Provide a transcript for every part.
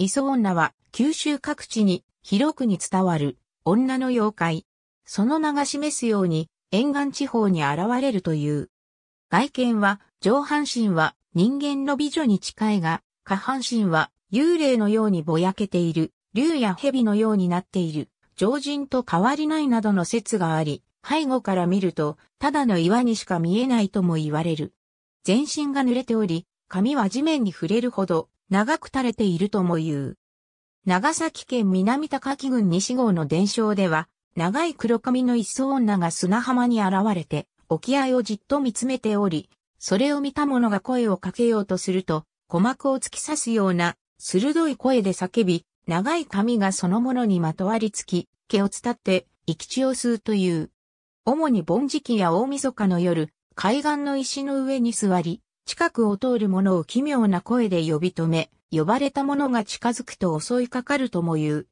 磯女は九州各地に広くに伝わる女の妖怪。その名が示すように沿岸地方に現れるという。外見は上半身は人間の美女に近いが、下半身は幽霊のようにぼやけている、竜や蛇のようになっている、常人と変わりないなどの説があり、背後から見ると、ただの岩にしか見えないとも言われる。全身が濡れており、髪は地面に触れるほど長く垂れているとも言う。長崎県南高木郡西郷の伝承では、長い黒髪の一層女が砂浜に現れて、沖合をじっと見つめており、それを見た者が声をかけようとすると、鼓膜を突き刺すような、鋭い声で叫び、長い髪がそのものにまとわりつき、毛を伝って、生き血を吸うという。主に盆時期や大晦日の夜、海岸の石の上に座り、近くを通る者を奇妙な声で呼び止め、呼ばれた者が近づくと襲いかかるとも言う。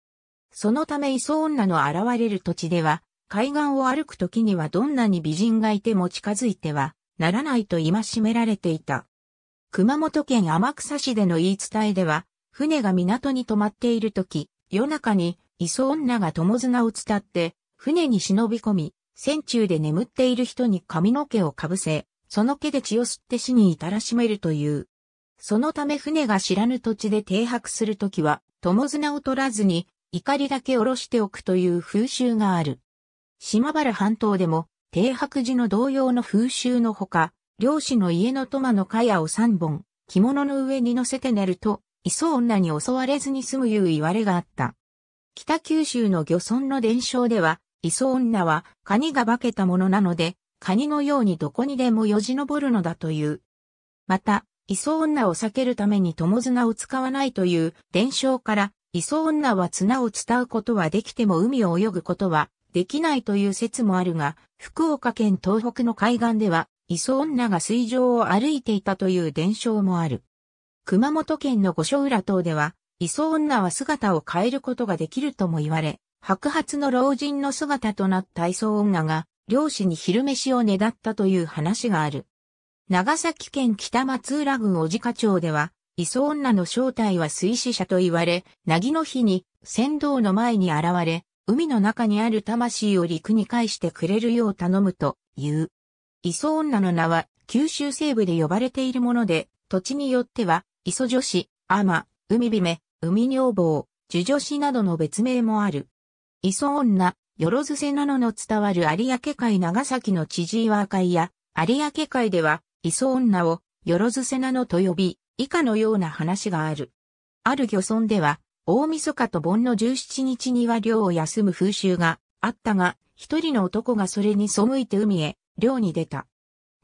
そのため磯女の現れる土地では、海岸を歩く時にはどんなに美人がいても近づいてはならないと戒められていた。熊本県天草市での言い伝えでは、船が港に泊まっている時、夜中に磯女が友綱を伝って、船に忍び込み、船中で眠っている人に髪の毛をかぶせ、その毛で血を吸って死に至らしめるという。そのため船が知らぬ土地で停泊するときは、友綱を取らずに、怒りだけ下ろしておくという風習がある。島原半島でも、停泊時の同様の風習のほか、漁師の家のトマの茅を3本、着物の上に乗せて寝ると、磯女に襲われずに済むいう言われがあった。北九州の漁村の伝承では、磯女はカニが化けたものなので、カニのようにどこにでもよじ登るのだという。また、磯女を避けるために友綱を使わないという伝承から、磯女は綱を伝うことはできても海を泳ぐことはできないという説もあるが、福岡県東北の海岸では、磯女が水上を歩いていたという伝承もある。熊本県の五所浦島では、磯女は姿を変えることができるとも言われ、白髪の老人の姿となった磯女が漁師に昼飯をねだったという話がある。長崎県北松浦郡小鹿町では、磯女の正体は水死者と言われ、凪の日に船頭の前に現れ、海の中にある魂を陸に返してくれるよう頼むという。磯女の名は九州西部で呼ばれているもので、土地によっては、磯女子、海海姫、海女房、樹女子などの別名もある。磯女よろずせなのの伝わる有明海長崎の知事岩会や、有明海では、磯女を、よろずせなのと呼び、以下のような話がある。ある漁村では、大晦日と盆の17日には漁を休む風習があったが、一人の男がそれに背いて海へ、漁に出た。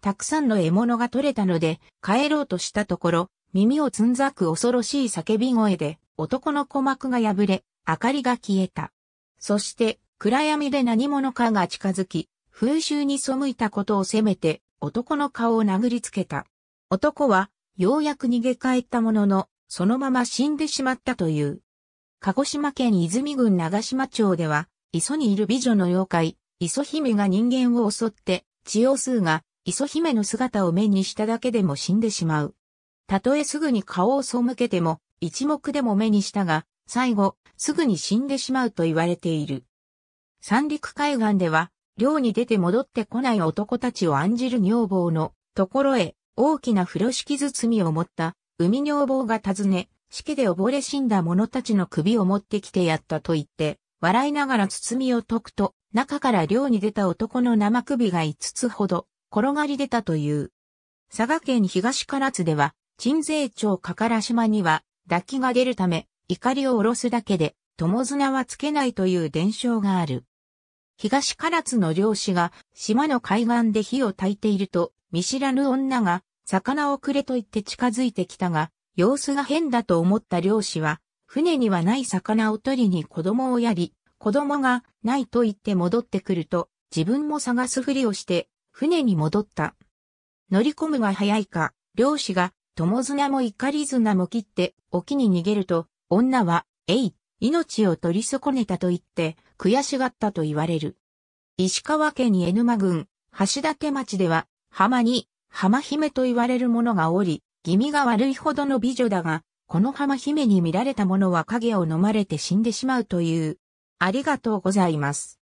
たくさんの獲物が取れたので、帰ろうとしたところ、耳をつんざく恐ろしい叫び声で、男の鼓膜が破れ、明かりが消えた。そして、暗闇で何者かが近づき、風習に背いたことを責めて、男の顔を殴りつけた。男は、ようやく逃げ帰ったものの、そのまま死んでしまったという。鹿児島県泉郡長島町では、磯にいる美女の妖怪、磯姫が人間を襲って、千代数が、磯姫の姿を目にしただけでも死んでしまう。たとえすぐに顔を背けても、一目でも目にしたが、最後、すぐに死んでしまうと言われている。三陸海岸では、漁に出て戻ってこない男たちを案じる女房のところへ、大きな風呂敷包みを持った海女房が訪ね、しけで溺れ死んだ者たちの首を持ってきてやったと言って、笑いながら包みを解くと、中から漁に出た男の生首が5つほど転がり出たという。佐賀県東唐津では、鎮西町かから島には、抱きが出るため、怒りを下ろすだけで、友綱はつけないという伝承がある。東唐津の漁師が島の海岸で火を焚いていると、見知らぬ女が魚をくれと言って近づいてきたが、様子が変だと思った漁師は、船にはない魚を取りに子供をやり、子供がないと言って戻ってくると、自分も探すふりをして、船に戻った。乗り込むが早いか、漁師が友綱も怒り綱も切って、沖に逃げると、女は、えい、命を取り損ねたと言って悔しがったと言われる。石川県江沼郡、橋立町では、浜に、浜姫と言われる者がおり、気味が悪いほどの美女だが、この浜姫に見られた者は影を飲まれて死んでしまうという。ありがとうございます。